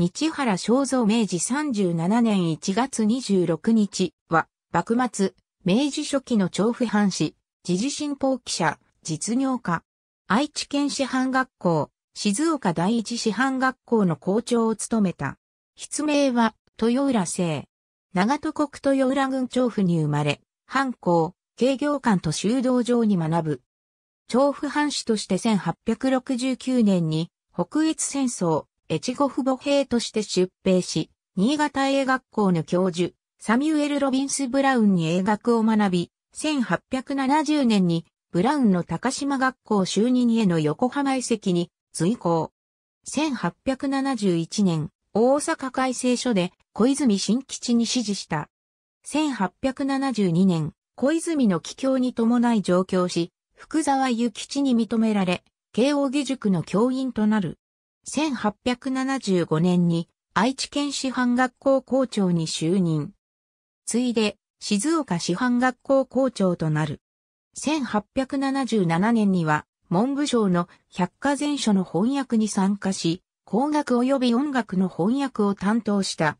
日原正蔵明治37年1月26日は、幕末、明治初期の調布藩士、時事新報記者、実業家。愛知県師範学校、静岡第一師範学校の校長を務めた。筆名は、豊浦生。長戸国豊浦郡調布に生まれ、藩校、軽業館と修道場に学ぶ。調布藩士として1869年に、北越戦争、越後父母兵として出兵し、新潟映学校の教授、サミュエル・ロビンス・ブラウンに映学を学び、1870年にブラウンの高島学校就任への横浜遺跡に随行。1871年、大阪改正所で小泉新吉に指示した。1872年、小泉の帰郷に伴い上京し、福沢諭吉に認められ、慶応義塾の教員となる。1875年に愛知県師範学校校長に就任。ついで、静岡師範学校校長となる。1877年には、文部省の百科全書の翻訳に参加し、工学及び音楽の翻訳を担当した。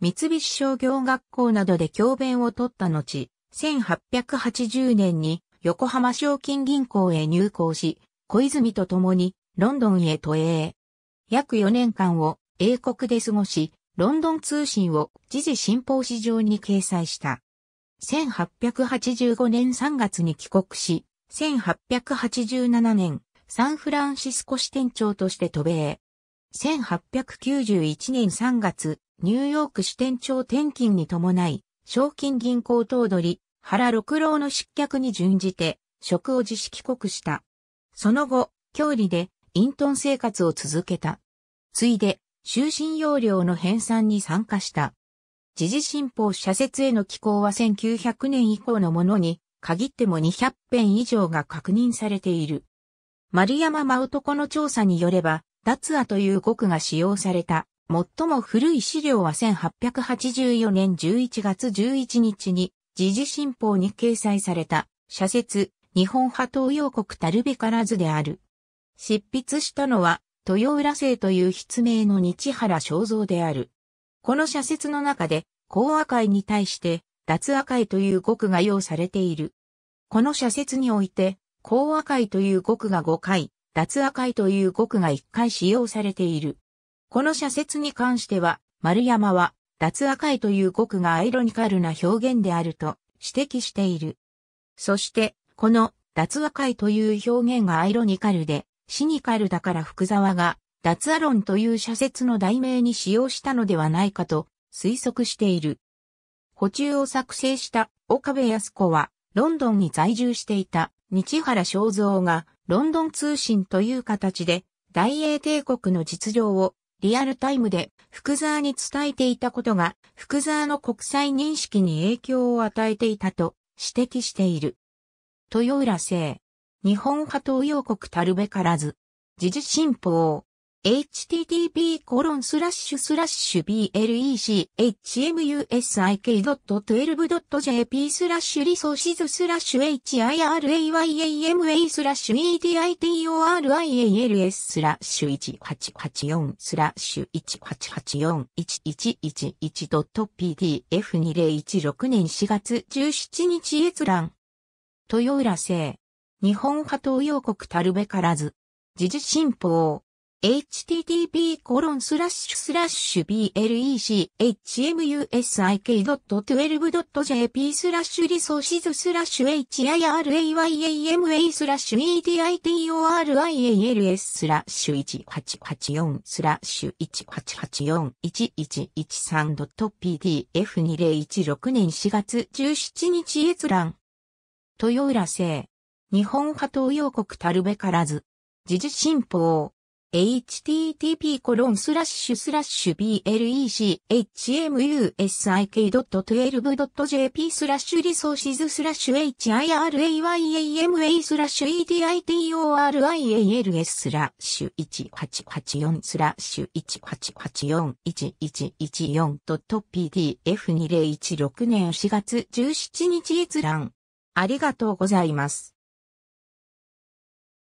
三菱商業学校などで教鞭を取った後、1880年に横浜賞金銀行へ入校し、小泉と共にロンドンへ都営。約4年間を英国で過ごし、ロンドン通信を時事新報紙上に掲載した。1885年3月に帰国し、1887年、サンフランシスコ支店長として渡米。1891年3月、ニューヨーク支店長転勤に伴い、賞金銀行頭取、原六郎の失脚に準じて、職を自主帰国した。その後、郷里で隠遁生活を続けた。ついで、終身要領の編纂に参加した。時事新報社説への寄稿は1900年以降のものに、限っても200編以上が確認されている。丸山真男の調査によれば、脱亜という語句が使用された、最も古い資料は1884年11月11日に、時事新報に掲載された、社説、日本派東洋国たるべからずである。執筆したのは、豊浦生という筆名の日原正蔵である。この社説の中で、講和会に対して、脱和会という語句が用されている。この社説において、講和会という語句が5回、脱和会という語句が1回使用されている。この社説に関しては、丸山は、脱和会という語句がアイロニカルな表現であると指摘している。そして、この脱和会という表現がアイロニカルで、シニカルだから福沢が、脱アロンという社説の題名に使用したのではないかと推測している。補充を作成した岡部康子は、ロンドンに在住していた日原正蔵が、ロンドン通信という形で、大英帝国の実情をリアルタイムで福沢に伝えていたことが、福沢の国際認識に影響を与えていたと指摘している。豊浦生日本派東洋国たるべからず。時事新報。http コロンスラッシュスラッシュ b l e c h m u s i k 1 2 j p スラッシュリソーシズスラッシュ hirayama スラッシュ editorials スラッシュ1884スラッシュ 188411111.pdf2016 年4月17日閲覧豊浦生日本派東洋国たるべからず。時事新報。http コロンスラッシュスラッシュ b l e c h m u s i k 1 2 j p スラッシュリソーシズスラッシュ hirayama スラッシュ editorials スラッシュ1884スラッシュ 18841113.pdf2016 年4月17日閲覧。豊浦生。日本派東洋国たるべからず。時事新報。http コロンスラッシュスラッシュ blechmusiq.12.jp スラッシュリソーシズスラッシュ hirayama スラッシュ editorials スラッシュ1884スラッシュ 18841114.pdf2016 年4月17日閲覧。ありがとうございます。